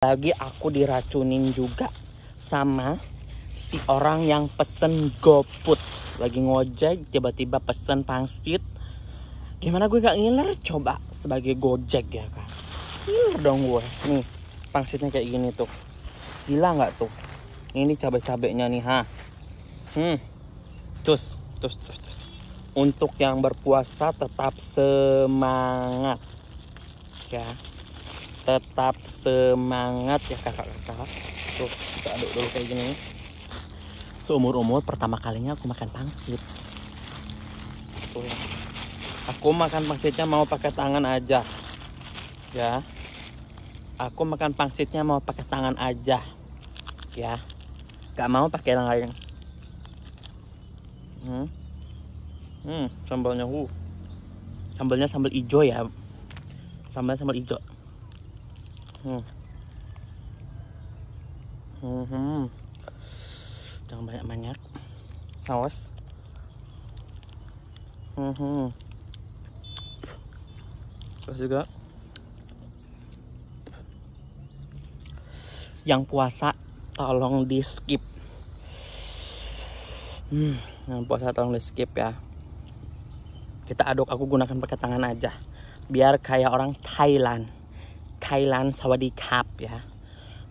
lagi aku diracunin juga sama si orang yang pesen goput lagi ngojek tiba-tiba pesen pangsit gimana gue gak ngiler coba sebagai gojek ya kan ngiler dong gue nih pangsitnya kayak gini tuh gila nggak tuh ini cabai-cabainya nih ha hmm terus terus terus terus untuk yang berpuasa tetap semangat ya tetap semangat ya kakak-kakak tuh kita aduk dulu kayak gini seumur-umur pertama kalinya aku makan pangsit tuh ya. aku makan pangsitnya mau pakai tangan aja ya aku makan pangsitnya mau pakai tangan aja ya gak mau pakai yang lain hmm. hmm sambalnya uh sambalnya sambal hijau ya sambal sambal hijau hmm. Hmm. jangan banyak-banyak awas hmm. terus juga yang puasa tolong di skip hmm. yang puasa tolong di skip ya kita aduk aku gunakan pakai tangan aja biar kayak orang Thailand Thailand Sawadi Sawadikap ya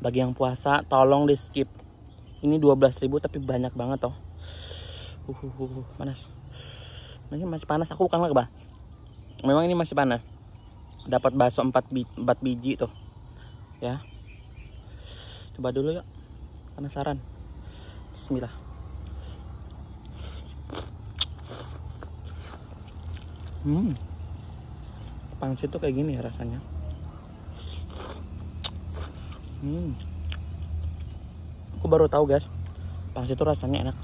bagi yang puasa tolong di skip ini 12.000 tapi banyak banget toh uh, uh, uh, panas ini masih panas aku bukan lah, memang ini masih panas dapat bakso 4, bi 4 biji tuh ya coba dulu yuk penasaran bismillah hmm pangsit tuh kayak gini ya rasanya Hmm. Aku baru tahu guys, pangsit itu rasanya enak.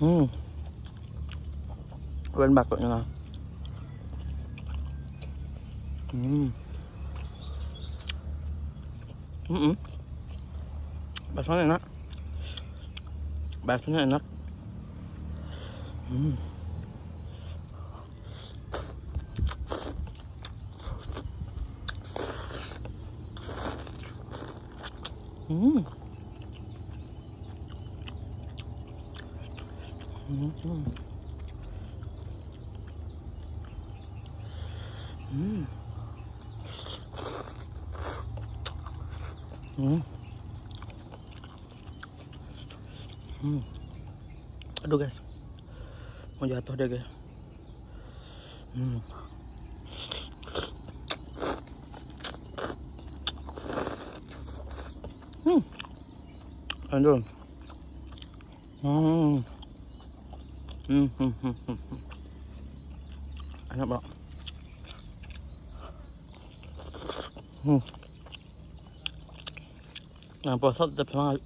Hmm. Keren bạc rồi Hmm. Hmm. Hmm. Baksonya enak. Baksonya enak. Hmm. Hmm. Hmm. Hmm. Hmm. Hmm. Aduh guys. Mau jatuh deh guys. Hmm. 완전 음. 음. 음. 음. 아니야 봐. 음. 나 벌써 대평